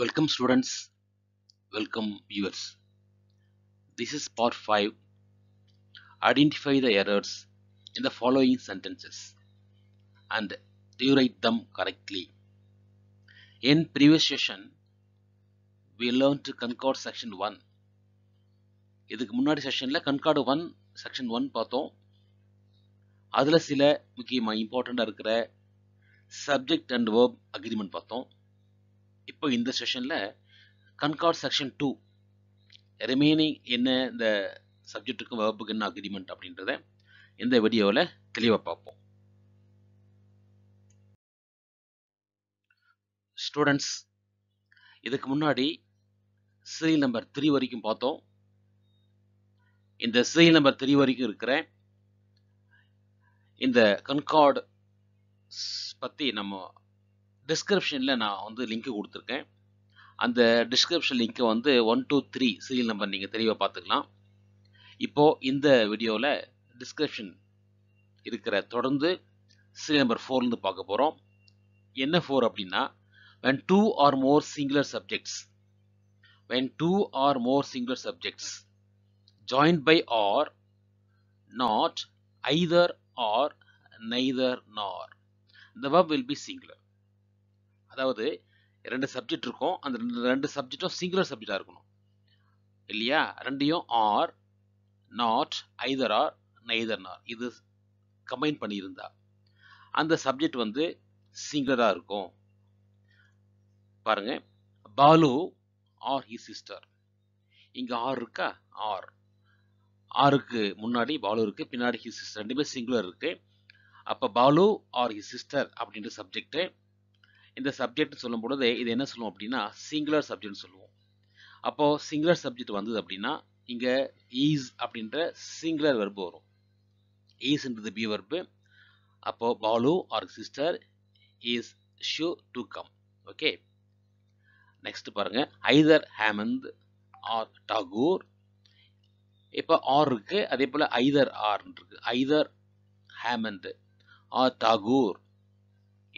Welcome students, welcome viewers. This is part 5. Identify the errors in the following sentences and rewrite them correctly. In previous session, we learned concord section 1. இதுக்கு முன்னாடி செஷனில் concord one section one பார்த்தோம் அதில் சில முக்கியமாக இம்பார்ட்டண்ட்டாக இருக்கிற subject and verb agreement பார்த்தோம் இப்போ இந்த செஷனில் கன்கார்ட் செக்ஷன் டூ ரிமைனிங் என்ன இந்த சப்ஜெக்டுக்கும் வகுப்புக்கு என்ன அக்ரிமெண்ட் அப்படின்றத இந்த வீடியோவில் தெளிவாக பார்ப்போம் ஸ்டூடெண்ட்ஸ் இதுக்கு முன்னாடி சீரியல் நம்பர் த்ரீ வரைக்கும் பார்த்தோம் இந்த சீரியல் நம்பர் த்ரீ வரைக்கும் இருக்கிற இந்த கன்கார்டு பற்றி நம்ம டிஸ்கிரிப்ஷனில் நான் வந்து லிங்க்கு கொடுத்துருக்கேன் அந்த டிஸ்கிரிப்ஷன் லிங்க்கை வந்து one two three serial number நீங்கள் தெளிவாக பார்த்துக்கலாம் இப்போது இந்த வீடியோவில் டிஸ்கிரிப்ஷன் இருக்கிற தொடர்ந்து சீரியல் நம்பர் ஃபோர்லேருந்து பார்க்க போகிறோம் என்ன ஃபோர் அப்படின்னா when two or more singular subjects when two or more singular subjects joined by or not either or neither nor the verb will be singular அதாவது ரெண்டு சப்ஜெக்ட் இருக்கும் அந்த ரெண்டு சப்ஜெக்டும் சிங்குலர் சப்ஜெக்டாக இருக்கணும் இல்லையா ரெண்டையும் or not either or neither nor இது combine பண்ணியிருந்தா அந்த சப்ஜெக்ட் வந்து சிங்குலராக இருக்கும் பாருங்கள் பாலு ஆர் ஹி சிஸ்டர் இங்கே ஆர் இருக்கா ஆர் ஆருக்கு முன்னாடி பாலு இருக்கு பின்னாடி ஹி சிஸ்டர் ரெண்டுமே சிங்குலர் இருக்கு அப்போ பாலு ஆர் ஹி சிஸ்டர் அப்படின்ற சப்ஜெக்ட் இந்த சப்ஜெக்ட் சொல்லும் பொழுது இது என்ன சொல்லுவோம் அப்படின்னா சிங்குலர் சப்ஜெக்ட் சொல்லுவோம் அப்போது சிங்குலர் சப்ஜெக்ட் வந்தது அப்படின்னா இங்கே ஈஸ் அப்படின்ற சிங்குலர் வெர்பு வரும் ஈஸ்ன்றது பி வெர்பு அப்போது Balu or sister is sure to come okay next பாருங்க ஐதர் ஹேமந்த் ஆர் டாகூர் இப்போ ஆர் இருக்கு அதே போல் ஐதர் ஆர் இருக்கு ஐதர் ஹேமந்த் ஆர் டாகூர்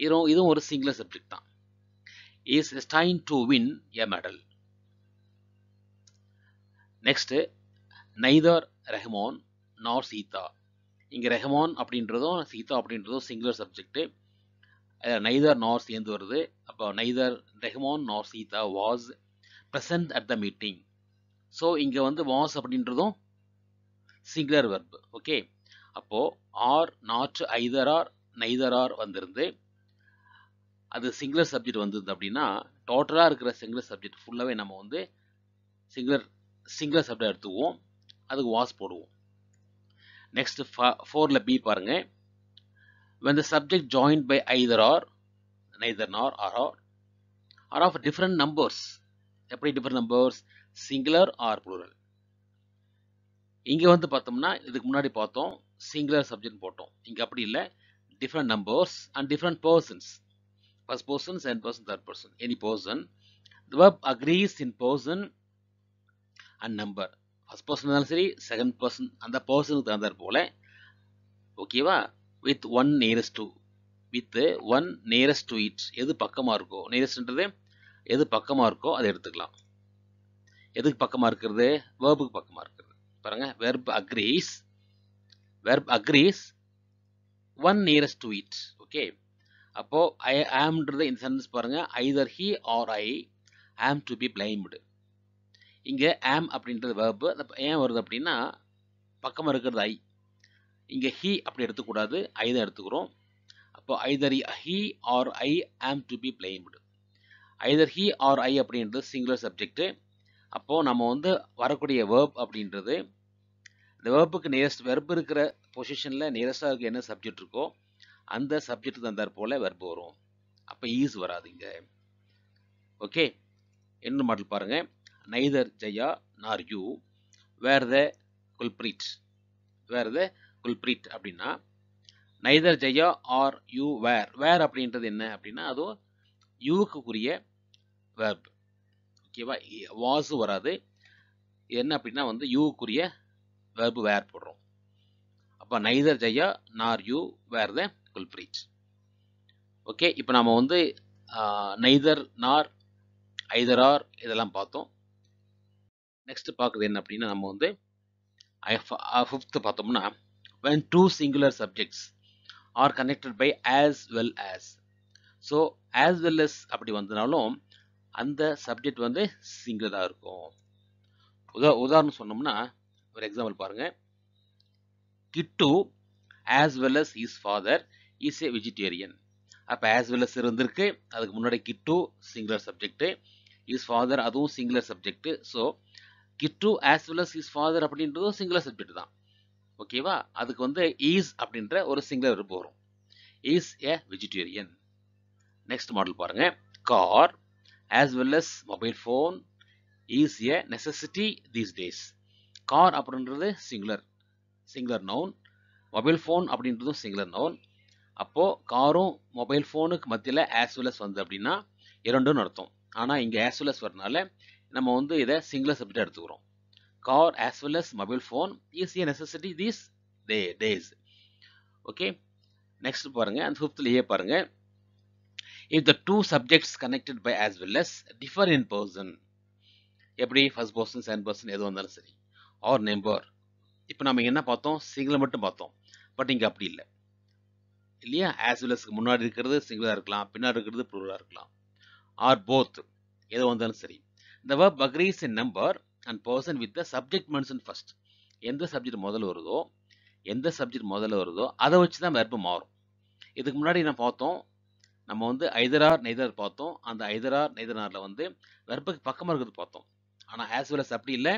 இதுவும் ஒரு சிங்கிள் சப்ஜெக்ட் தான் is certain to win a medal next neither Rahman nor Sita இங்கே ரெஹமான் அப்படின்றதும் சீதா அப்படின்றதும் சிங்குலர் சப்ஜெக்ட்டு நைதர் நார் சேர்ந்து வருது அப்போ neither Rahman nor Sita was present at the meeting so இங்கே வந்து வாஸ் அப்படின்றதும் சிங்குலர் வெர்ப் ஓகே அப்போது or not either or neither or வந்திருந்து அது சிங்குலர் சப்ஜெக்ட் வந்திருந்தது அப்படின்னா டோட்டலாக இருக்கிற சிங்குலர் சப்ஜெக்ட் ஃபுல்லாகவே நம்ம வந்து சிங்குலர் சிங்குலர் சப்ஜெக்ட் எடுத்துக்குவோம் அதுக்கு வாஸ் போடுவோம் நெக்ஸ்ட் ஃபோரில் பி பாருங்கள் when the subject joined by either or neither or or or or of different numbers எப்படி different numbers singular or plural இங்கே வந்து பார்த்தோம்னா இதுக்கு முன்னாடி பார்த்தோம் சிங்குலர் சப்ஜெக்ட் போட்டோம் இங்கே அப்படி இல்லை different numbers and different persons First person, second person, third person. Any person. The verb agrees in person and number. First person சரி செகண்ட் பர்சன் அந்த பர்சனுக்கு தகுந்தார் போல ஓகேவா with one nearest to with one nearest to it எது பக்கமாக இருக்கோ நியரஸ்ட்ன்றது எது பக்கமாக இருக்கோ அதை எடுத்துக்கலாம் எதுக்கு பக்கமாக இருக்கிறது வேர்புக்கு பக்கமாக இருக்கிறது பாருங்க verb agrees verb agrees one nearest to it okay அப்போது ஐ ஆம்ன்றத இந்த சென்டென்ஸ் பாருங்கள் Hyder he or I am to be பிளைம்டு இங்கே ஆம் அப்படின்றது வேர்பு ஏன் வருது அப்படின்னா பக்கமாக இருக்கிறது ஐ இங்கே ஹி அப்படி எடுத்துக்கூடாது ஐ தான் எடுத்துக்கிறோம் அப்போ Hyder he or I am to be blamed either he or I அப்படின்றது சிங்குலர் சப்ஜெக்ட்டு அப்போது நம்ம வந்து வரக்கூடிய வேர்ப் அப்படின்றது இந்த வேர்ப்புக்கு நியரஸ்ட் வெர்ப் இருக்கிற பொசிஷனில் நியரஸ்டாக இருக்க என்ன சப்ஜெக்ட் இருக்கோ அந்த சப்ஜெக்ட் தந்தார் போல வெர்பு வரும் அப்போ ஈஸ் வராதுங்க ஓகே என்ன மாடல் பாருங்க neither Jaya nor you were the குல்பிரீட் where the culprit அப்படின்னா neither Jaya or you were were அப்படின்றது என்ன அப்படின்னா அதுவும் யூவுக்குரிய வேர்ப் ஓகேவா வாஸு வராது என்ன அப்படின்னா வந்து யூவுக்குரிய வேர்பு வேர் போடுறோம் அப்போ neither Jaya nor you were the breach okay இப்போ நாம் வந்து நைதர் நார் ஐதர் ஆர் இதெல்லாம் பார்த்தோம் நெக்ஸ்ட் பார்க்குறது என்ன அப்படின்னா நம்ம வந்து ஃபிஃப்த்து பார்த்தோம்னா when two singular subjects are connected by as well as so as well as அப்படி வந்தனாலும் அந்த சப்ஜெக்ட் வந்து சிங்குலராக இருக்கும் உதா உதாரணம் சொன்னோம்னா ஒரு எக்ஸாம்பிள் பாருங்க Kittu as well as his father is a vegetarian அப்போ ஆஸ் வெல் அஸ் இருந்திருக்கு அதுக்கு முன்னாடி Kittu singular subject his father அதுவும் singular subject so Kittu as well as his father அப்படின்றதும் சிங்குலர் சப்ஜெக்ட் தான் ஓகேவா அதுக்கு வந்து ஈஸ் அப்படின்ற ஒரு சிங்குலர் வெறுப்பு வரும் is a vegetarian next model பாருங்க car as well as mobile phone is a necessity these days car அப்படின்றது singular singular noun mobile phone அப்படின்றதும் சிங்குலர் நவுன் அப்போது காரும் மொபைல் ஃபோனுக்கு மத்தியில் ஆஸ்வலஸ் வந்து அப்படின்னா இரண்டும் நடத்தும் ஆனால் இங்கே ஆஸ்வலஸ் வரனால நம்ம வந்து இதை சிங்கிள சப்ஜெக்ட் எடுத்துக்கிறோம் car as well as mobile phone is a necessity these day days okay next பாருங்கள் அந்த ஃபிஃப்த்லேயே பாருங்கள் if the two subjects connected by as well as differ in person எப்படி ஃபர்ஸ்ட் பர்சன் செகண்ட் பர்சன் எது வந்தாலும் சரி ஆர் நெம்பர் இப்போ நம்ம என்ன பார்த்தோம் சிங்கிளை மட்டும் பார்த்தோம் பட் இங்கே அப்படி இல்லை இல்லையா ஆஸ் வெல் முன்னாடி இருக்கிறது சிங்கிளாக இருக்கலாம் பின்னாடி இருக்கிறது ப்ளூரலாக இருக்கலாம் ஆர் போத் எது வந்தாலும் சரி இந்த verb agrees in number and person with the subject mention first எந்த சப்ஜெக்ட் முதல்ல வருதோ எந்த சப்ஜெக்ட் முதல்ல வருதோ அதை வச்சு தான் வெர்பு மாறும் இதுக்கு முன்னாடி நான் பார்த்தோம் நம்ம வந்து ஐதரார் நெய்தர் பார்த்தோம் அந்த ஐதரார் நெய்தராரில் வந்து வெர்புக்கு பக்கமாக இருக்கிறது பார்த்தோம் ஆனால் ஆஸ் வெல் அஸ் அப்படி இல்லை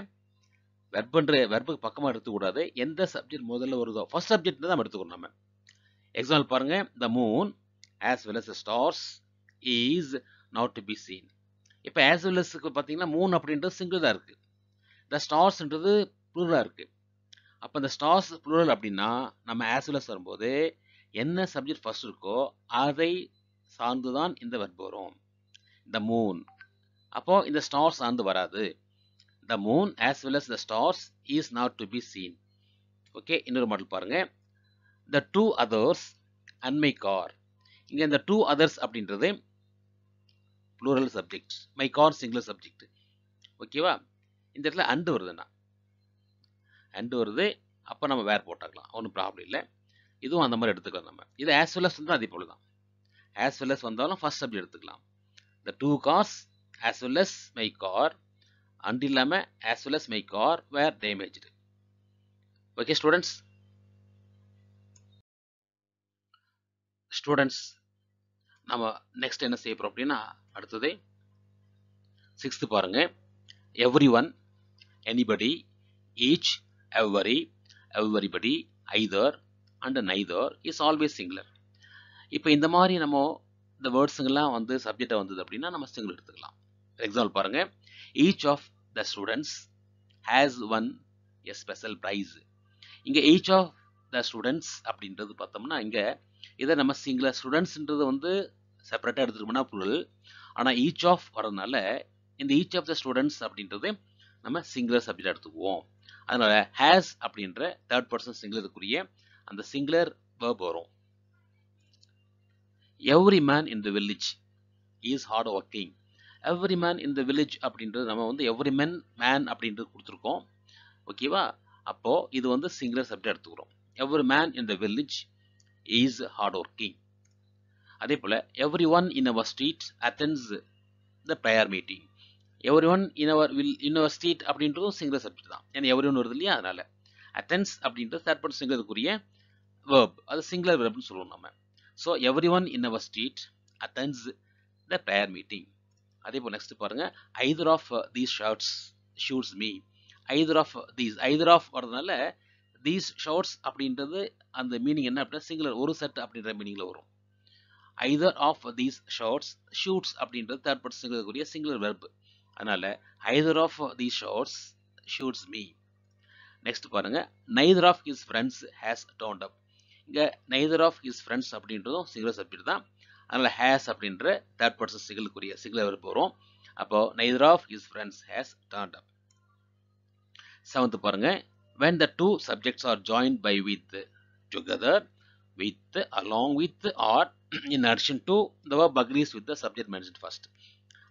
வெர்பன்ற வெர்புக்கு பக்கமாக எடுத்துக்கூடாது எந்த சப்ஜெக்ட் முதல்ல வருதோ ஃபர்ஸ்ட் சப்ஜெக்ட் தான் எடுத்துக்கணும் நம்ம எக்ஸாம்பிள் பாருங்க the moon as well as stars is not to be seen இப்போ ஆஸ் வெல் எஸ்க்கு பார்த்தீங்கன்னா மூன் அப்படின்றது சிங்கிள் தான் இருக்குது த ஸ்டார்ஸ்ன்றது ப்ளூரலாக இருக்குது அப்போ இந்த ஸ்டார்ஸ் ப்ளூரல் அப்படின்னா நம்ம ஆஸ் வெல் அஸ் வரும்போது என்ன சப்ஜெக்ட் ஃபர்ஸ்ட் இருக்கோ அதை சார்ந்து தான் இந்த வெர்ப் வரும் த மூன் அப்போது இந்த ஸ்டார்ஸ் சார்ந்து வராது the moon as well as the stars is not to be seen okay இன்னொரு மாடல் பாருங்கள் the two others and my car இங்கே இந்த டூ அதர்ஸ் அப்படின்றது plural subject my car single subject ஓகேவா இந்த இடத்துல அண்டு வருதுண்ணா அண்டு வருது அப்போ நம்ம வேர் போட்டுக்கலாம் ஒன்றும் ப்ராப்ளம் இல்லை இதுவும் அந்த மாதிரி எடுத்துக்கலாம் நம்ம இது ஆஸ் வெல் வந்து அதே போல் தான் ஆஸ் வெல் வந்தாலும் ஃபர்ஸ்ட் சப்ஜெக்ட் எடுத்துக்கலாம் the two cars as well as my car and இல்லாமல் as well as my car were damaged okay students students நம்ம நெக்ஸ்ட் என்ன செய்ய போகிறோம் அப்படின்னா அடுத்தது சிக்ஸ்த்து பாருங்கள் every one anybody each every everybody either and neither is always singular இப்போ இந்த மாதிரி நம்ம இந்த வேர்ட்ஸுங்கெல்லாம் வந்து சப்ஜெக்டை வந்தது அப்படின்னா நம்ம சிங்கிள் எடுத்துக்கலாம் எக்ஸாம்பிள் பாருங்கள் each of the students has won a special prize இங்கே ஈச் ஆஃப் த ஸ்டூடெண்ட்ஸ் அப்படின்றது பார்த்தோம்னா இங்கே இதை நம்ம சிங்கிளர் ஸ்டூடெண்ட்ஸ்ன்றது வந்து செப்பரேட்டாக எடுத்துருக்கோம்னா புரல் ஆனால் ஈச் ஆஃப் வரதுனால இந்த ஈச் ஆஃப் த ஸ்டூடெண்ட்ஸ் அப்படின்றது நம்ம சிங்குலர் சப்ஜெக்ட் எடுத்துக்குவோம் அதனால் ஹேஸ் அப்படின்ற தேர்ட் பர்சன் சிங்குலருக்குரிய அந்த சிங்குலர் வேர்ப் வரும் every man in the village is hard working every man in the village அப்படின்றது நம்ம வந்து எவ்ரி மேன் மேன் அப்படின்றது கொடுத்துருக்கோம் ஓகேவா அப்போது இது வந்து சிங்குலர் சப்ஜெக்ட் எடுத்துக்கிறோம் every man in the village is hard working அதே போல் every one in our street attends the prayer meeting every one in our will in our street அப்படின்றதும் சிங்கர் சப்ஜெக்ட் தான் ஏன்னா எவ்ரி ஒன் வருது இல்லையா அதனால் attendance அப்படின்றது தேர்ட் பர்சன் சிங்கிறதுக்குரிய வேர்ப் அது சிங்கிளர் வேர்ப்னு சொல்லுவோம் நம்ம so every one in our street attends the prayer meeting அதே போல் நெக்ஸ்ட் பாருங்கள் either of these shirts suits me either of these either of வரதுனால தீஸ் ஷார்ட்ஸ் அப்படின்றது அந்த மீனிங் என்ன அப்படின்னா சிங்குலர் ஒரு செட் அப்படின்ற மீனிங்கில் வரும் either of these shorts suits அப்படின்றது தேர்ட் பர்சன் சிங்குலருக்குரிய சிங்குலர் வெர்பு அதனால் either of these shorts suits me next பாருங்க neither of his friends has turned up இங்கே நைதர் ஆஃப் ஹிஸ் ஃப்ரெண்ட்ஸ் அப்படின்றதும் சிங்குலர் சப்ஜெக்ட் தான் அதனால் ஹேஸ் அப்படின்ற தேர்ட் பர்சன் சிங்கிளுக்குரிய சிங்கிளர் வெர்ப் வரும் அப்போது neither of his friends has turned up seventh பாருங்கள் when the two subjects are joined by with together with along with or in addition to the verb agrees with the subject mentioned first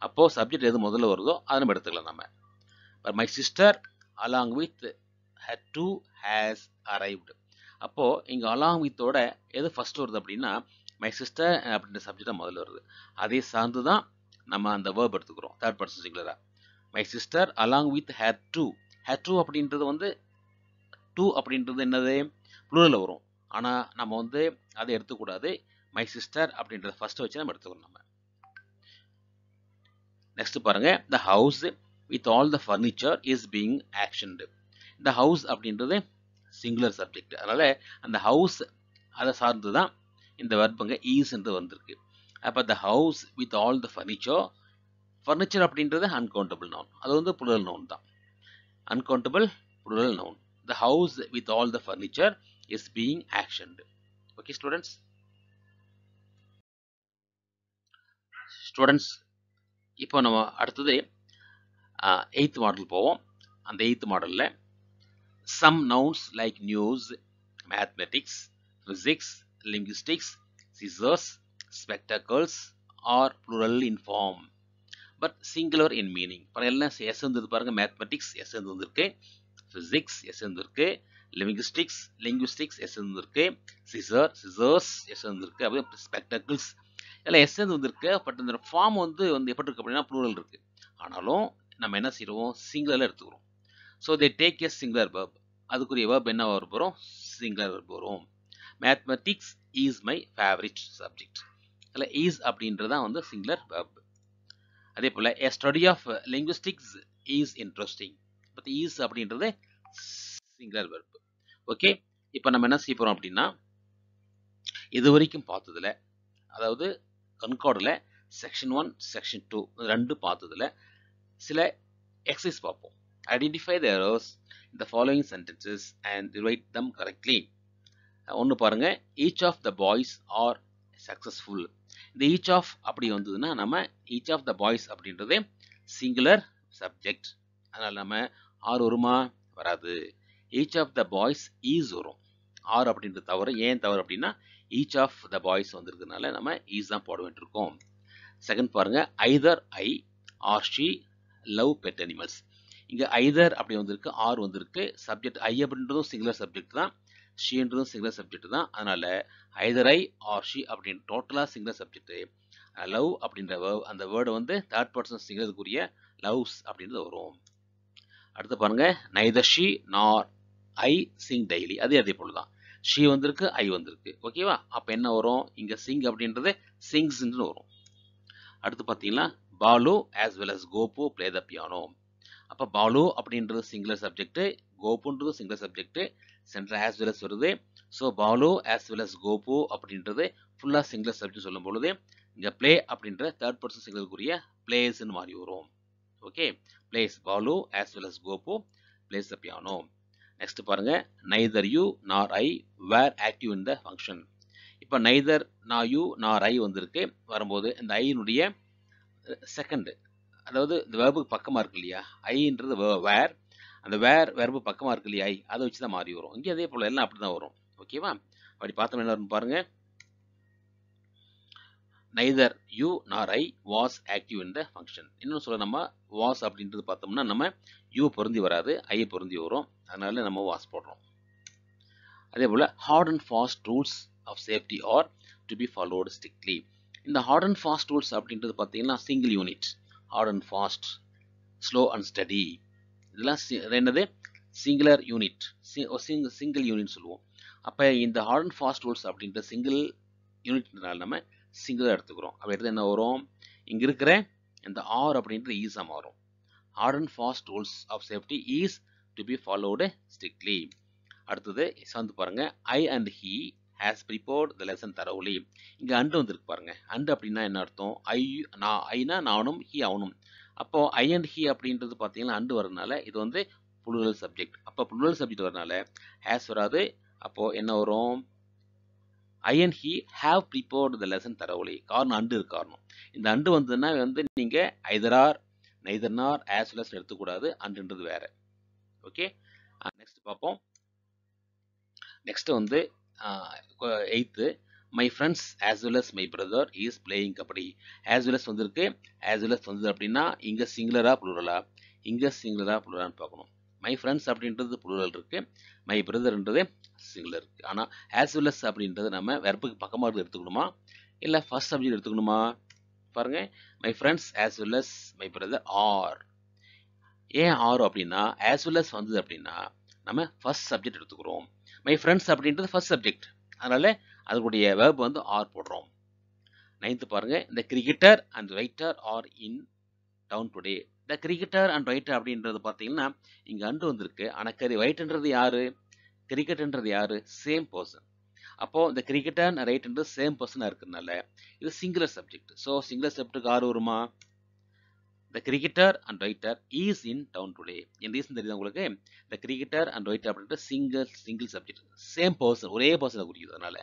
அப்போ subject எது முதல்ல வருதோ அதை நம்ம எடுத்துக்கலாம் நம்ம but my sister along with had to has arrived அப்போ இங்க along with ஓட எது first வருது அப்படின்னா my sister அப்படின்ற சப்ஜெக்டா முதல்ல வருது அதை சார்ந்து தான் நம்ம அந்த verb எடுத்துக்கிறோம் third person singular my sister along with had to had to அப்படின்றது வந்து டூ அப்படின்றது என்னது ப்ளூரில் வரும் ஆனால் நம்ம வந்து அதை எடுத்துக்கூடாது மை சிஸ்டர் அப்படின்றத ஃபஸ்ட்டு வச்சு நம்ம எடுத்துக்கணும் நம்ம நெக்ஸ்ட் பாருங்க the house with all the furniture is being actioned இந்த ஹவுஸ் அப்படின்றது சிங்குலர் சப்ஜெக்ட் அதனால் அந்த ஹவுஸ் அதை சார்ந்து தான் இந்த வர்பங்க ஈஸ்ன்றது வந்திருக்கு அப்போ the house with all the furniture furniture அப்படின்றது அன்கவுண்டபிள் நவுன் அது வந்து புலல் நவுன் தான் uncountable plural noun the house with all the furniture is being actioned okay students students இப்போ நம்ம அடுத்தது எயித் மாடல் போவோம் அந்த எயித் மாடலில் some nouns like news mathematics physics linguistics scissors spectacles are plural in form but singular in meaning எல்லாம் S இருந்தது பாருங்கள் mathematics S இருந்திருக்கு ஃபிசிக்ஸ் எஸ் இருந்திருக்கு லிங்குஸ்டிக்ஸ் லிங்குஸ்டிக்ஸ் எஸ் இருந்திருக்கு சிசர் சிசர்ஸ் எஸ் இருந்திருக்கு அப்படியே ஸ்பெக்டக்கிள்ஸ் இதெல்லாம் எஸ் இருந்திருக்கு பட் இந்த ஃபார்ம் வந்து வந்து எப்படி இருக்குது அப்படின்னா ப்ளூரல் இருக்குது ஆனாலும் நம்ம என்ன செய்கிறோம் சிங்குலரில் எடுத்துக்கிறோம் so they take S singular verb அதுக்குரிய வேர்ப் என்ன வரும் வரும் சிங்குலர் வேர்ப் வரும் mathematics is my favourite subject அதில் ஈஸ் அப்படின்றதான் வந்து சிங்கிளர் வேர்ப் அதே போல் a study of linguistics is interesting பற்றி ஈஸ் அப்படின்றது சிங்குலர் வெர்பு ஓகே இப்போ நம்ம என்ன செய்யறோம் அப்படின்னா இது வரைக்கும் பார்த்ததில் அதாவது கன்கார்டில் செக்ஷன் ஒன் செக்ஷன் டூ ரெண்டு பார்த்ததில் சில எக்ஸசைஸ் பார்ப்போம் ஐடென்டிஃபை த இந்த following sentences and write them correctly ஒன்று பாருங்கள் each of the boys are successful இந்த ஈச் ஆஃப் அப்படி வந்ததுன்னா நம்ம ஈச் ஆஃப் த பாய்ஸ் அப்படின்றது சிங்குலர் சப்ஜெக்ட் அதனால் நம்ம ஆர் வருமா வராது each of the boys is வரும் ஆர் அப்படின்றது தவறு ஏன் தவறு அப்படின்னா ஈச் ஆஃப் த பாய்ஸ் வந்திருக்கிறதுனால நம்ம ஈஸ் தான் போட வேண்டியிருக்கோம் செகண்ட் பாருங்கள் either I or she love pet animals இங்கே ஐதர் அப்படி வந்திருக்கு ஆர் வந்திருக்கு சப்ஜெக்ட் ஐ அப்படின்றதும் சிங்குலர் சப்ஜெக்ட் தான் ஷீன்றதும் சிங்குலர் சப்ஜெக்ட் தான் அதனால் ஐதர் ஐ ஆர் ஷி அப்படின்னு டோட்டலாக சிங்குலர் சப்ஜெக்ட் லவ் அப்படின்ற அந்த வேர்டு வந்து தேர்ட் பர்சன் சிங்கிறதுக்குரிய லவ்ஸ் அப்படின்றது வரும் அடுத்து பாருங்க நைதர் ஷி நார் ஐ சிங் டெய்லி அதே அதே போல் தான் ஷி வந்திருக்கு ஐ வந்திருக்கு ஓகேவா அப்போ என்ன வரும் இங்கே சிங் அப்படின்றது சிங்ஸ்ன்னு வரும் அடுத்து பார்த்தீங்கன்னா Balu as well as Gopu play the piano அப்போ பாலு அப்படின்றது சிங்குலர் சப்ஜெக்ட் கோபுன்றது singular subject centre as well as வருது so Balu as well as Gopu அப்படின்றது ஃபுல்லாக சிங்குலர் சப்ஜெக்ட் சொல்லும் பொழுது இங்கே பிளே அப்படின்ற தேர்ட் பர்சன் சிங்குலருக்குரிய பிளேஸ்ன்னு மாறி வரும் okay plays Balu as well as Gopu plays the piano next பாருங்க neither you nor I were active in the function இப்போ நைதர் நா யூ நார் ஐ வந்திருக்கு வரும்போது இந்த ஐயினுடைய செகண்ட் அதாவது இந்த வேர்புக்கு பக்கமாக இருக்கு இல்லையா ஐன்றது வேர் அந்த வேர் வேர்பு பக்கமாக இருக்கு இல்லையா ஐ அதை வச்சு தான் மாறி வரும் இங்கே அதே போல் எல்லாம் அப்படி தான் வரும் ஓகேவா அப்படி பார்த்தோம் என்ன வரும் பாருங்கள் neither you nor I was active the function இன்னும் சொல்ல நம்ம வாஸ் அப்படின்றது பார்த்தோம்னா நம்ம யூ பொருந்தி வராது ஐ பொருந்தி வரும் அதனால நம்ம வாஸ் போடுறோம் அதே போல் hard and fast rules of safety are to be followed strictly இந்த ஹார்ட் அண்ட் ஃபாஸ்ட் ரூல்ஸ் அப்படின்றது பார்த்தீங்கன்னா single unit hard and fast slow and steady இதெல்லாம் என்னது singular யூனிட் சிங்கிள் unit சொல்லுவோம் அப்போ இந்த ஹார்ட் அண்ட் ஃபாஸ்ட் ரூல்ஸ் அப்படின்ற single யூனிட்னால நம்ம சிங்கிளாக எடுத்துக்கிறோம் அப்போ எடுத்து என்ன வரும் இங்கே இருக்கிற இந்த ஆர் அப்படின்றது ஈஸாக மாறும் hard and fast rules of safety is to be followed strictly அடுத்தது வந்து பாருங்க I and he has prepared the lesson thoroughly இங்கே அண்டு வந்துருக்கு பாருங்க அண்டு அப்படின்னா என்ன அர்த்தம் ஐ நான் ஐனா நானும் ஹி அவனும் அப்போ ஐ அண்ட் ஹி அப்படின்றது பார்த்தீங்கன்னா அண்டு வரதுனால இது வந்து புலுவல் சப்ஜெக்ட் அப்போ புலுவல் சப்ஜெக்ட் வரனால ஹேஸ் வராது அப்போது என்ன வரும் I and he have prepared the lesson thoroughly காரணம் அண்டு இருக்க காரணம் இந்த அண்டு வந்ததுன்னா வந்து நீங்கள் ஐதரார் நைதர்னார் ஆஸ் வெல் எடுத்துக்கூடாது அண்டுன்றது வேறு ஓகே நெக்ஸ்ட் பார்ப்போம் நெக்ஸ்ட் வந்து eighth my friends as well as my brother is playing kabaddi as well as as well as வந்தது அப்படின்னா இங்கே சிங்குலராக புளூரலா இங்கே சிங்குலரா புளூரலான்னு பார்க்கணும் மை ஃப்ரெண்ட்ஸ் அப்படின்றது புலூரல் இருக்குது மை பிரதர்ன்றது சிங்கிள் இருக்குது ஆனால் ஆஸ் வெல் அஸ் அப்படின்றது நம்ம வெறுப்புக்கு பக்கமாக எடுத்துக்கணுமா இல்லை ஃபர்ஸ்ட் சப்ஜெக்ட் எடுத்துக்கணுமா பாருங்கள் my friends as well as my brother are ஏன் ஆர் அப்படின்னா ஆஸ் வெல் அஸ் வந்தது அப்படின்னா நம்ம ஃபர்ஸ்ட் சப்ஜெக்ட் எடுத்துக்கிறோம் மை ஃப்ரெண்ட்ஸ் அப்படின்றது ஃபர்ஸ்ட் சப்ஜெக்ட் அதனால் அதுக்குடைய வேர்ப் வந்து ஆர் போடுறோம் நைன்த்து பாருங்கள் இந்த cricketer and writer are in town today the cricketer and writer அப்படின்றது பார்த்தீங்கன்னா இங்கே அண்டு வந்திருக்கு ஆனால் கரி ரைட்டுன்றது யார் கிரிக்கெட்டுன்றது யார் சேம் பர்சன் அப்போது இந்த கிரிக்கெட்டர் அண்ட் ரைட்டுன்றது சேம் பர்சனாக இருக்கிறதுனால இது சிங்குலர் சப்ஜெக்ட் ஸோ சிங்குலர் சப்ஜெக்ட்டுக்கு ஆறு வருமா the cricketer and writer is in town today என் ரீசன் தெரியுது உங்களுக்கு த கிரிக்கெட்டர் அண்ட் ரைட்டர் அப்படின்ற single single subject same person ஒரே பர்சனை குறிக்குது அதனால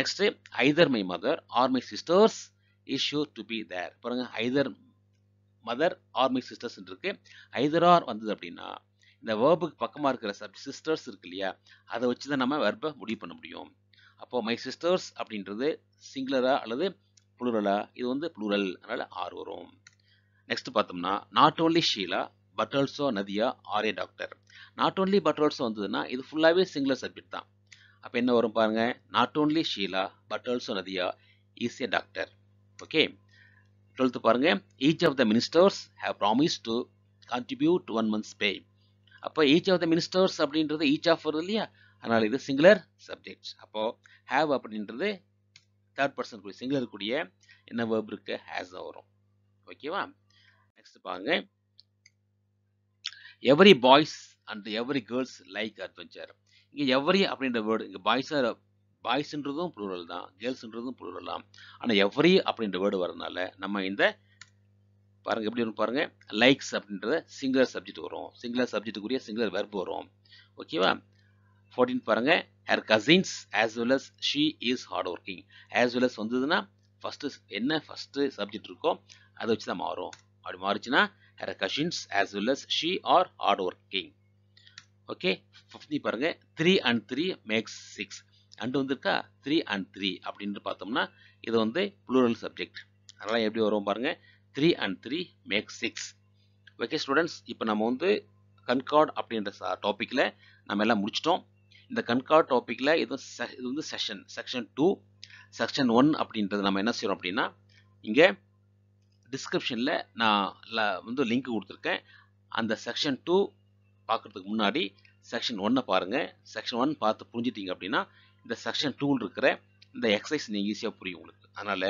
next either my mother or my sisters is to be there பாருங்க ஐதர் மதர் ஆர்மி சிஸ்டர்ஸ் இருக்கு ஐதரார் வந்தது அப்படின்னா இந்த வேர்புக்கு பக்கமாக இருக்கிற சப் சிஸ்டர்ஸ் இருக்கு இல்லையா அதை வச்சு தான் நம்ம வெர்பை முடிவு பண்ண முடியும் அப்போ மை சிஸ்டர்ஸ் அப்படின்றது சிங்குலரா அல்லது புளுரலா இது வந்து புளுரல் அதனால ஆர் வரும் நெக்ஸ்ட் பார்த்தோம்னா not only Sheela but also Nadia are a doctor not only but also வந்ததுன்னா இது ஃபுல்லாகவே சிங்குலர் சப்ஜெக்ட் தான் அப்போ என்ன வரும் பாருங்க not only Sheela but also Nadia is a doctor okay twelfth பாருங்க each of the ministers have promise to contribute one months pay அப்போ ஈச் ஆஃப் த மினிஸ்டர்ஸ் அப்படின்றது ஈச் ஆஃப் வருது இல்லையா அதனால் இது சிங்குலர் சப்ஜெக்ட்ஸ் அப்போது ஹேவ் அப்படின்றது தேர்ட் பர்சன் கூடிய சிங்குலர் கூடிய என்ன வேர்ப் இருக்கு ஹேஸ் வரும் ஓகேவா நெக்ஸ்ட் பாருங்க every boys and every girls like adventure இங்கே எவ்ரி அப்படின்ற வேர்டு இங்கே பாய்ஸாக பாய்ஸ்ன்றதும் ப்ளூரல் தான் கேர்ள்ஸ்ன்றதும் ப்ளூரல் தான் ஆனால் எவ்ரி அப்படின்ற வேர்டு வரதுனால நம்ம இந்த பாருங்கள் எப்படி ஒன்று பாருங்கள் லைக்ஸ் அப்படின்றத சிங்குலர் சப்ஜெக்ட் வரும் சிங்குலர் சப்ஜெக்ட்டுக்குரிய சிங்குலர் வெர்ப் வரும் ஓகேவா ஃபோர்டீன் பாருங்கள் her cousins as well as she is hard working as well as வந்ததுன்னா ஃபஸ்ட்டு என்ன ஃபஸ்ட்டு சப்ஜெக்ட் இருக்கோ அதை வச்சு தான் மாறும் அப்படி மாறிச்சுன்னா her cousins as well as she are hard working okay fifty பாருங்கள் three and three makes six and வந்திருக்கா த்ரீ அண்ட் த்ரீ அப்படின்ட்டு பார்த்தோம்னா இது வந்து ப்ளூரல் சப்ஜெக்ட் அதனால் எப்படி வரும் பாருங்கள் three and three make six okay students இப்போ நம்ம வந்து கன்கார்ட் அப்படின்ற டாப்பிக்கில் நம்ம எல்லாம் முடிச்சிட்டோம் இந்த கன்கார்ட் டாப்பிக்கில் இது இது வந்து session section two section one அப்படின்றது நம்ம என்ன செய்கிறோம் அப்படின்னா இங்கே டிஸ்கிரிப்ஷனில் நான் வந்து லிங்க் கொடுத்துருக்கேன் அந்த செக்ஷன் டூ பார்க்குறதுக்கு முன்னாடி செக்ஷன் ஒன்னை பாருங்கள் செக்ஷன் ஒன் பார்த்து புரிஞ்சிட்டிங்க அப்படின்னா இந்த செக்ஷன் டூல் இருக்கிற இந்த எக்ஸசைஸ் நீங்கள் ஈஸியாக புரியும் உங்களுக்கு அதனால்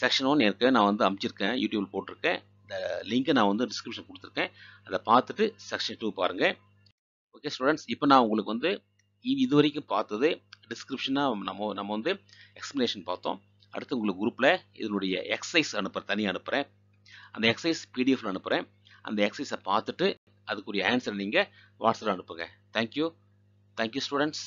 செக்ஷன் ஒன் ஏற்கனவே நான் வந்து அமைச்சிருக்கேன் யூடியூபில் போட்டிருக்கேன் இந்த லிங்க்கை நான் வந்து டிஸ்கிரிப்ஷன் கொடுத்துருக்கேன் அதை பார்த்துட்டு செக்ஷன் டூ பாருங்கள் ஓகே ஸ்டூடெண்ட்ஸ் இப்போ நான் உங்களுக்கு வந்து இது வரைக்கும் பார்த்தது டிஸ்கிரிப்ஷனாக நம்ம நம்ம வந்து எக்ஸ்ப்ளனேஷன் பார்த்தோம் அடுத்து உங்களுக்கு குரூப்பில் இதனுடைய எக்ஸசைஸ் அனுப்புகிறேன் தனியாக அனுப்புகிறேன் அந்த எக்ஸசைஸ் பிடிஎஃப்ல அனுப்புகிறேன் அந்த எக்ஸசைஸை பார்த்துட்டு அதுக்குரிய ஆன்சர் நீங்கள் வாட்ஸ்அப்பில் அனுப்புங்க தேங்க்யூ தேங்க்யூ ஸ்டூடெண்ட்ஸ்